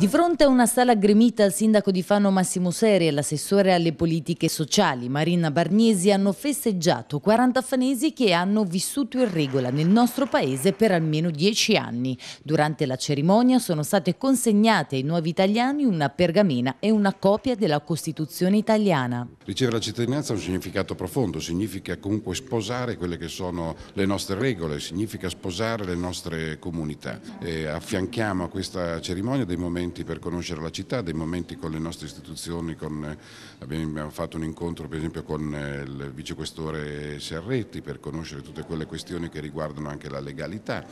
Di fronte a una sala gremita il sindaco di Fano Massimo Seri e l'assessore alle politiche sociali Marina Barniesi hanno festeggiato 40 fanesi che hanno vissuto in regola nel nostro paese per almeno 10 anni. Durante la cerimonia sono state consegnate ai nuovi italiani una pergamena e una copia della Costituzione italiana. Ricevere la cittadinanza ha un significato profondo, significa comunque sposare quelle che sono le nostre regole, significa sposare le nostre comunità. E affianchiamo a questa cerimonia dei momenti momenti per conoscere la città, dei momenti con le nostre istituzioni, con, eh, abbiamo fatto un incontro per esempio con eh, il vicequestore Serretti per conoscere tutte quelle questioni che riguardano anche la legalità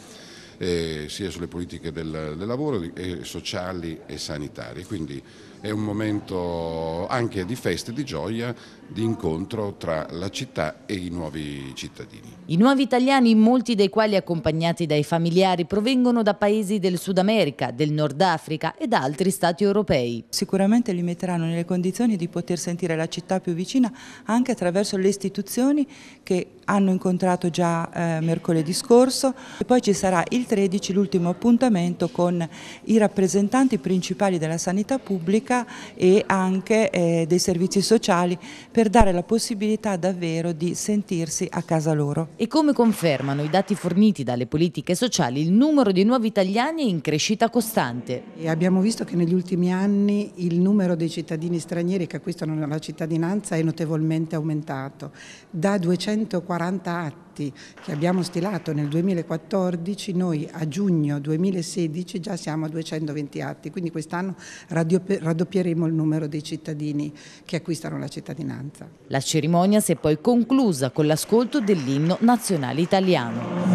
eh, sia sulle politiche del, del lavoro, eh, sociali e sanitarie. Quindi è un momento anche di festa e di gioia, di incontro tra la città e i nuovi cittadini. I nuovi italiani, molti dei quali accompagnati dai familiari, provengono da paesi del Sud America, del Nord Africa e da altri stati europei. Sicuramente li metteranno nelle condizioni di poter sentire la città più vicina anche attraverso le istituzioni che hanno incontrato già eh, mercoledì scorso e poi ci sarà il 13 l'ultimo appuntamento con i rappresentanti principali della sanità pubblica e anche eh, dei servizi sociali per dare la possibilità davvero di sentirsi a casa loro. E come confermano i dati forniti dalle politiche sociali, il numero di nuovi italiani è in crescita costante. E abbiamo visto che negli ultimi anni il numero dei cittadini stranieri che acquistano la cittadinanza è notevolmente aumentato, da 240 40 atti che abbiamo stilato nel 2014, noi a giugno 2016 già siamo a 220 atti, quindi quest'anno raddoppieremo il numero dei cittadini che acquistano la cittadinanza. La cerimonia si è poi conclusa con l'ascolto dell'inno nazionale italiano.